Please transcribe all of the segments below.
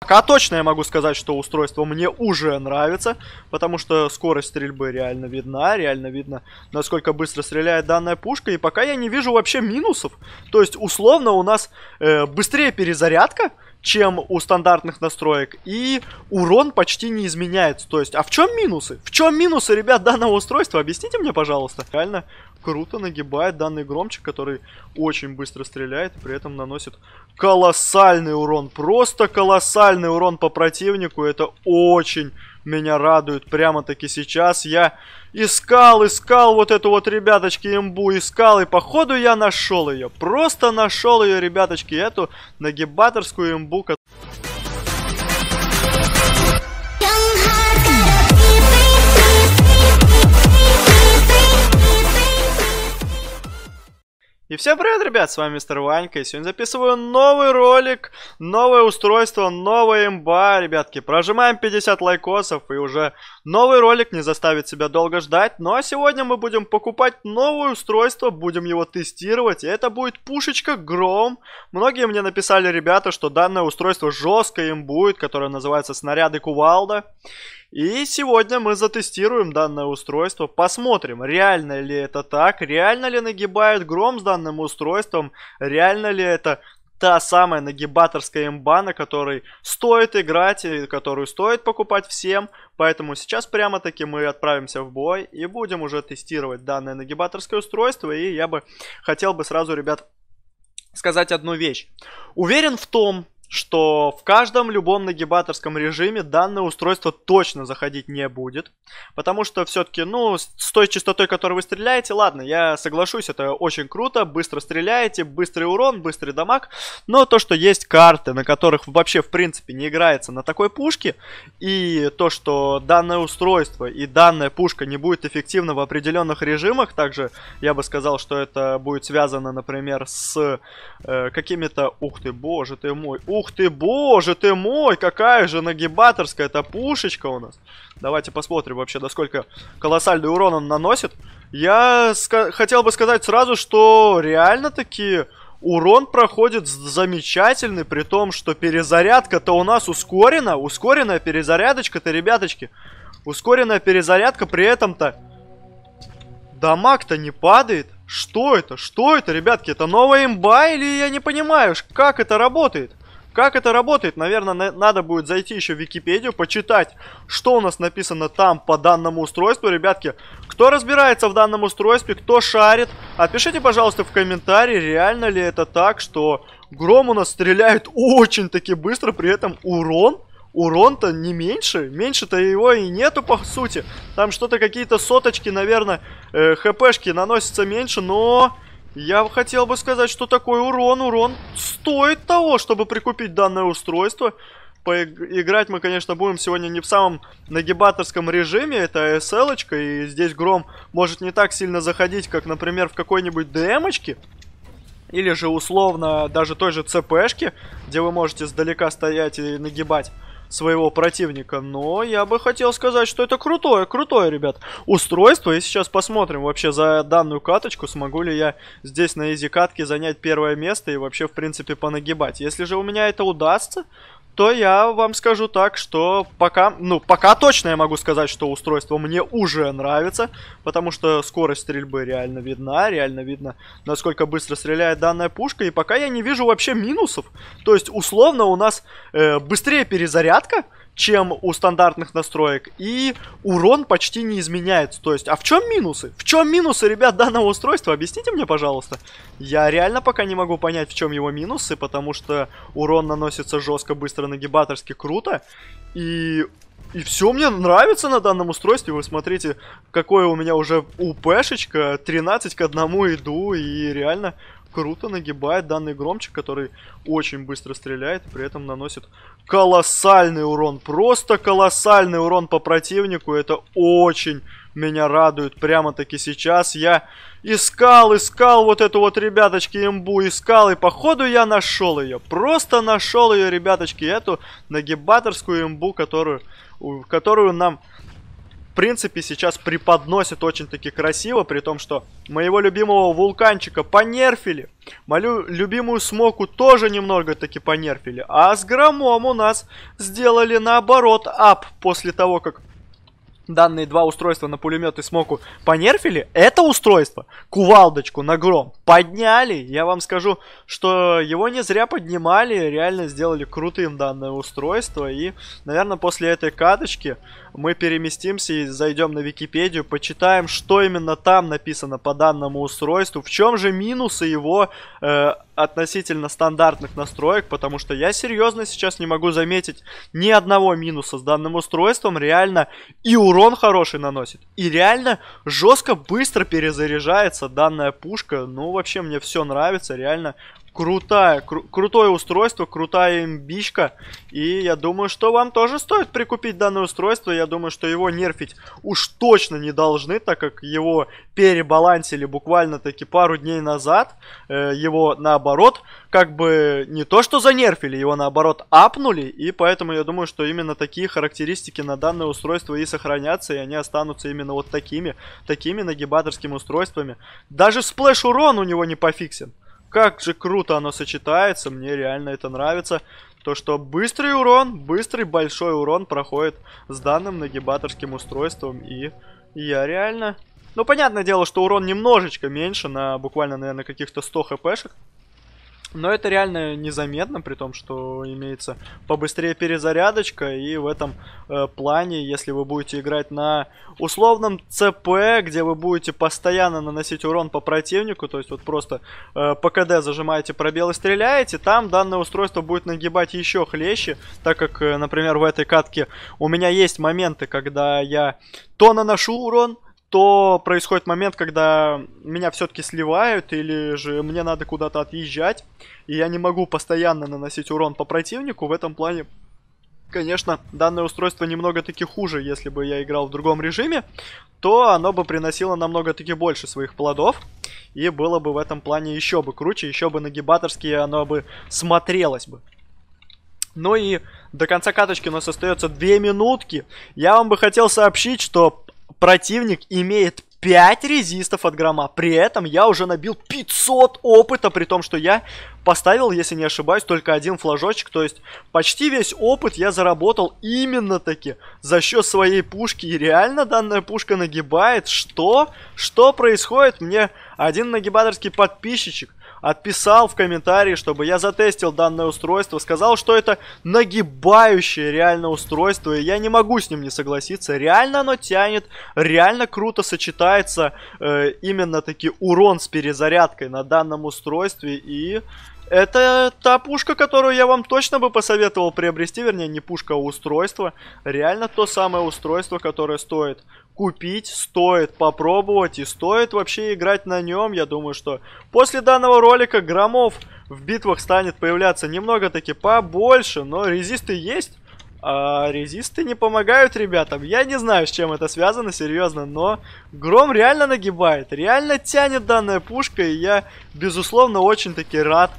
Пока точно я могу сказать, что устройство мне уже нравится, потому что скорость стрельбы реально видна, реально видно, насколько быстро стреляет данная пушка, и пока я не вижу вообще минусов. То есть, условно, у нас э, быстрее перезарядка, чем у стандартных настроек, и урон почти не изменяется. То есть, а в чем минусы? В чем минусы, ребят, данного устройства? Объясните мне, пожалуйста. Реально, круто нагибает данный громчик, который очень быстро стреляет и при этом наносит колоссальный урон. Просто колоссальный урон по противнику. Это очень меня радует прямо-таки сейчас. Я искал, искал вот эту вот, ребяточки, имбу, искал. И походу я нашел ее. Просто нашел ее, ребяточки, эту нагибаторскую имбу, которая всем привет, ребят, с вами Мистер Ванька, и сегодня записываю новый ролик, новое устройство, новая имба, ребятки. Прожимаем 50 лайкосов, и уже новый ролик не заставит себя долго ждать. Ну а сегодня мы будем покупать новое устройство, будем его тестировать, и это будет пушечка Гром. Многие мне написали, ребята, что данное устройство жесткое им будет, которое называется снаряды кувалда. И сегодня мы затестируем данное устройство, посмотрим, реально ли это так, реально ли нагибает гром с данным устройством, реально ли это та самая нагибаторская имба, на которой стоит играть и которую стоит покупать всем. Поэтому сейчас прямо-таки мы отправимся в бой и будем уже тестировать данное нагибаторское устройство. И я бы хотел бы сразу, ребят, сказать одну вещь. Уверен в том, что в каждом любом нагибаторском режиме данное устройство точно заходить не будет, потому что все-таки, ну, с той частотой, которой вы стреляете, ладно, я соглашусь, это очень круто, быстро стреляете, быстрый урон, быстрый дамаг, но то, что есть карты, на которых вообще, в принципе, не играется на такой пушке, и то, что данное устройство и данная пушка не будет эффективна в определенных режимах, также я бы сказал, что это будет связано, например, с э, какими-то, ух ты, боже ты мой, Ух ты, боже ты мой, какая же нагибаторская эта пушечка у нас. Давайте посмотрим вообще, насколько колоссальный урон он наносит. Я хотел бы сказать сразу, что реально-таки урон проходит замечательный, при том, что перезарядка-то у нас ускорена. Ускоренная перезарядочка-то, ребяточки. Ускоренная перезарядка при этом-то... Дамаг-то не падает. Что это? Что это, ребятки? Это новая имба или я не понимаю, как это работает? Как это работает? Наверное, на надо будет зайти еще в Википедию, почитать, что у нас написано там по данному устройству. Ребятки, кто разбирается в данном устройстве, кто шарит, опишите, пожалуйста, в комментарии, реально ли это так, что гром у нас стреляет очень-таки быстро, при этом урон урон-то не меньше. Меньше-то его и нету, по сути. Там что-то какие-то соточки, наверное, э, хпшки наносится меньше, но... Я хотел бы сказать, что такой урон, урон стоит того, чтобы прикупить данное устройство. Поиграть мы, конечно, будем сегодня не в самом нагибаторском режиме, это sl и здесь гром может не так сильно заходить, как, например, в какой-нибудь dm или же условно даже той же ЦПшки, где вы можете сдалека стоять и нагибать своего противника. Но я бы хотел сказать, что это крутое, крутое, ребят, устройство. И сейчас посмотрим вообще за данную каточку, смогу ли я здесь на изи катке занять первое место и вообще, в принципе, понагибать. Если же у меня это удастся, то я вам скажу так, что пока, ну, пока точно я могу сказать, что устройство мне уже нравится, потому что скорость стрельбы реально видна, реально видно, насколько быстро стреляет данная пушка, и пока я не вижу вообще минусов. То есть, условно, у нас э, быстрее перезарядка, чем у стандартных настроек, и урон почти не изменяется. То есть, а в чем минусы? В чем минусы, ребят, данного устройства? Объясните мне, пожалуйста. Я реально пока не могу понять, в чем его минусы, потому что урон наносится жестко, быстро, нагибаторски, круто. И и все мне нравится на данном устройстве. Вы смотрите, какое у меня уже УПшечка. 13 к 1 иду. И реально круто нагибает данный громчик, который очень быстро стреляет и при этом наносит колоссальный урон. Просто колоссальный урон по противнику. Это очень меня радует прямо-таки сейчас. Я искал, искал вот эту вот, ребяточки, имбу, искал. И походу я нашел ее. Просто нашел ее, ребяточки, эту нагибаторскую имбу, которую, которую нам принципе, сейчас преподносит очень-таки красиво, при том, что моего любимого вулканчика понерфили, мою любимую смоку тоже немного-таки понерфили, а с громом у нас сделали наоборот ап после того, как данные два устройства на пулемет и смоку понерфили, это устройство, кувалдочку на гром, подняли. Я вам скажу, что его не зря поднимали, реально сделали крутым данное устройство. И, наверное, после этой каточки мы переместимся и зайдем на Википедию, почитаем, что именно там написано по данному устройству, в чем же минусы его э, относительно стандартных настроек, потому что я серьезно сейчас не могу заметить ни одного минуса с данным устройством. Реально и урон хороший наносит, и реально жестко быстро перезаряжается данная пушка. Ну, вообще мне все нравится, реально крутая, кру крутое устройство, крутая имбичка. И я думаю, что вам тоже стоит прикупить данное устройство. Я думаю, что его нерфить уж точно не должны, так как его перебалансили буквально-таки пару дней назад. Э, его наоборот, как бы не то что занерфили, его наоборот апнули. И поэтому я думаю, что именно такие характеристики на данное устройство и сохранятся, и они останутся именно вот такими, такими нагибаторскими устройствами. Даже сплэш урон у него не пофиксен как же круто оно сочетается, мне реально это нравится. То, что быстрый урон, быстрый большой урон проходит с данным нагибаторским устройством. И я реально... Ну, понятное дело, что урон немножечко меньше, на буквально, наверное, каких-то 100 хпшек. Но это реально незаметно, при том, что имеется побыстрее перезарядочка. И в этом э, плане, если вы будете играть на условном ЦП, где вы будете постоянно наносить урон по противнику, то есть вот просто э, по КД зажимаете пробел и стреляете, там данное устройство будет нагибать еще хлеще, так как, э, например, в этой катке у меня есть моменты, когда я то наношу урон, то происходит момент, когда меня все-таки сливают, или же мне надо куда-то отъезжать, и я не могу постоянно наносить урон по противнику. В этом плане, конечно, данное устройство немного-таки хуже, если бы я играл в другом режиме, то оно бы приносило намного-таки больше своих плодов, и было бы в этом плане еще бы круче, еще бы нагибаторски оно бы смотрелось бы. Ну и до конца каточки у нас остается 2 минутки. Я вам бы хотел сообщить, что противник имеет 5 резистов от грома. При этом я уже набил 500 опыта, при том, что я поставил, если не ошибаюсь, только один флажочек. То есть почти весь опыт я заработал именно таки за счет своей пушки. И реально данная пушка нагибает. Что? Что происходит? Мне один нагибаторский подписчик отписал в комментарии, чтобы я затестил данное устройство, сказал, что это нагибающее реально устройство, и я не могу с ним не согласиться. Реально оно тянет, реально круто сочетается э, именно таки урон с перезарядкой на данном устройстве, и... Это та пушка, которую я вам точно бы посоветовал приобрести, вернее, не пушка, а устройство. Реально то самое устройство, которое стоит купить, стоит попробовать и стоит вообще играть на нем. Я думаю, что после данного ролика громов в битвах станет появляться немного таки побольше, но резисты есть. А резисты не помогают ребятам. Я не знаю, с чем это связано, серьезно, но Гром реально нагибает, реально тянет данная пушка, и я, безусловно, очень-таки рад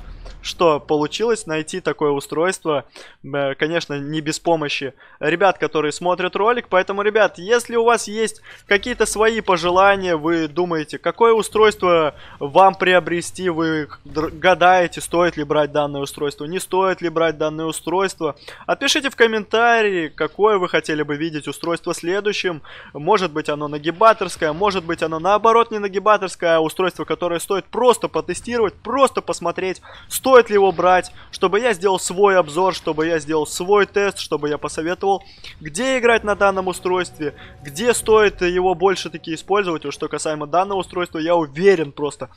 что получилось найти такое устройство, э, конечно, не без помощи ребят, которые смотрят ролик. Поэтому, ребят, если у вас есть какие-то свои пожелания, вы думаете, какое устройство вам приобрести, вы гадаете, стоит ли брать данное устройство, не стоит ли брать данное устройство, отпишите в комментарии, какое вы хотели бы видеть устройство следующим. Может быть оно нагибаторское, может быть оно наоборот не нагибаторское, а устройство, которое стоит просто потестировать, просто посмотреть, стоит стоит ли его брать, чтобы я сделал свой обзор, чтобы я сделал свой тест, чтобы я посоветовал, где играть на данном устройстве, где стоит его больше таки использовать. что касаемо данного устройства, я уверен просто,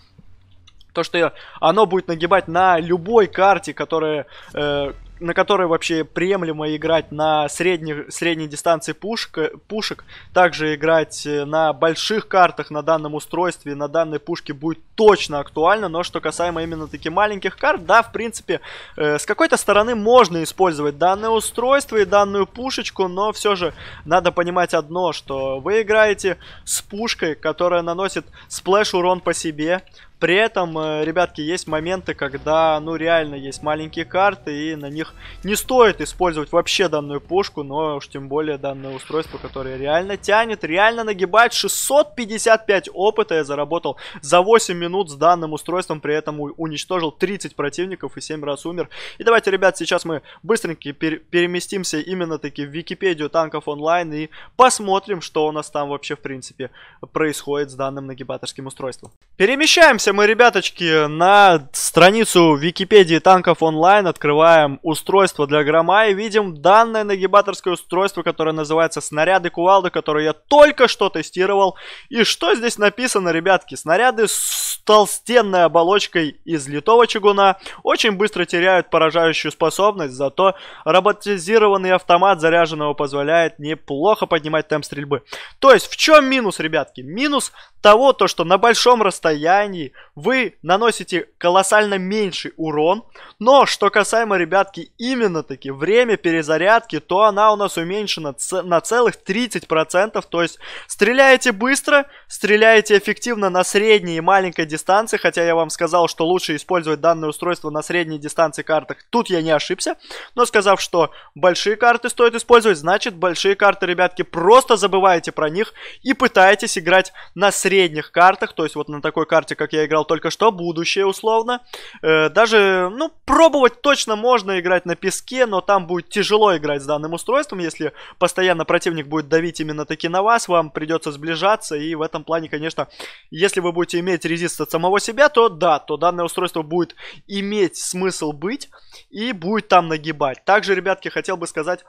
то, что оно будет нагибать на любой карте, которая, э, на которой вообще приемлемо играть на средних, средней дистанции пушка, пушек. Также играть э, на больших картах на данном устройстве, на данной пушке будет точно актуально. Но что касаемо именно таких маленьких карт, да, в принципе, э, с какой-то стороны можно использовать данное устройство и данную пушечку, но все же надо понимать одно, что вы играете с пушкой, которая наносит сплэш урон по себе, при этом, э, ребятки, есть моменты, когда, ну, реально есть маленькие карты, и на них не стоит использовать вообще данную пушку, но уж тем более данное устройство, которое реально тянет, реально нагибает. 655 опыта я заработал за 8 минут с данным устройством, при этом уничтожил 30 противников и 7 раз умер. И давайте, ребят, сейчас мы быстренько пер переместимся именно-таки в Википедию танков онлайн и посмотрим, что у нас там вообще, в принципе, происходит с данным нагибаторским устройством. Перемещаемся Перемещаемся мы, ребяточки, на страницу Википедии танков онлайн, открываем устройство для грома и видим данное нагибаторское устройство, которое называется снаряды кувалды, которое я только что тестировал. И что здесь написано, ребятки? Снаряды с толстенной оболочкой из литого чугуна очень быстро теряют поражающую способность, зато роботизированный автомат заряженного позволяет неплохо поднимать темп стрельбы. То есть, в чем минус, ребятки? Минус того, то, что на большом расстоянии вы наносите колоссально меньший урон. Но что касаемо, ребятки, именно таки время перезарядки, то она у нас уменьшена на целых 30%. То есть стреляете быстро, стреляете эффективно на средней и маленькой дистанции. Хотя я вам сказал, что лучше использовать данное устройство на средней дистанции картах. Тут я не ошибся. Но сказав, что большие карты стоит использовать, значит большие карты, ребятки, просто забываете про них и пытаетесь играть на средней средних картах, то есть вот на такой карте, как я играл только что, будущее условно, э, даже, ну, пробовать точно можно играть на песке, но там будет тяжело играть с данным устройством, если постоянно противник будет давить именно таки на вас, вам придется сближаться, и в этом плане, конечно, если вы будете иметь резист от самого себя, то да, то данное устройство будет иметь смысл быть и будет там нагибать. Также, ребятки, хотел бы сказать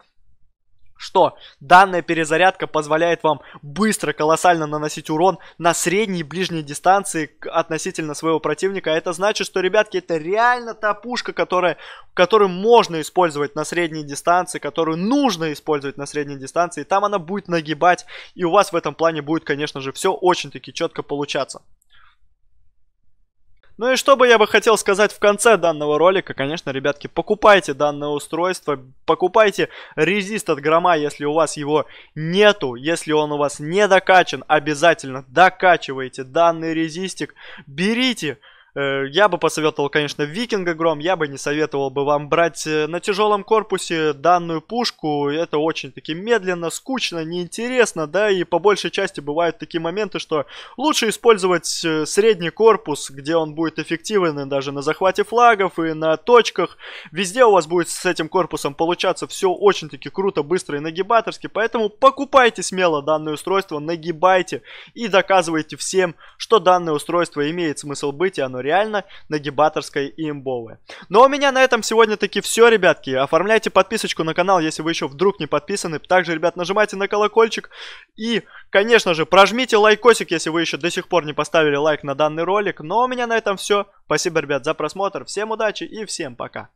что данная перезарядка позволяет вам быстро, колоссально наносить урон на средней и ближней дистанции относительно своего противника. А это значит, что, ребятки, это реально та пушка, которая, которую можно использовать на средней дистанции, которую нужно использовать на средней дистанции. Там она будет нагибать, и у вас в этом плане будет, конечно же, все очень-таки четко получаться. Ну и что бы я бы хотел сказать в конце данного ролика, конечно, ребятки, покупайте данное устройство, покупайте резист от грома, если у вас его нету, если он у вас не докачан, обязательно докачивайте данный резистик, берите Э, я бы посоветовал, конечно, викинга гром. Я бы не советовал бы вам брать э, на тяжелом корпусе данную пушку. Это очень-таки медленно, скучно, неинтересно, да, и по большей части бывают такие моменты, что лучше использовать э, средний корпус, где он будет эффективен и даже на захвате флагов и на точках. Везде у вас будет с этим корпусом получаться все очень-таки круто, быстро и нагибаторски, поэтому покупайте смело данное устройство, нагибайте и доказывайте всем, что данное устройство имеет смысл быть и оно реально на и имбовы. Но ну, а у меня на этом сегодня таки все, ребятки. Оформляйте подписочку на канал, если вы еще вдруг не подписаны. Также, ребят, нажимайте на колокольчик и, конечно же, прожмите лайкосик, если вы еще до сих пор не поставили лайк на данный ролик. Но ну, а у меня на этом все. Спасибо, ребят, за просмотр. Всем удачи и всем пока.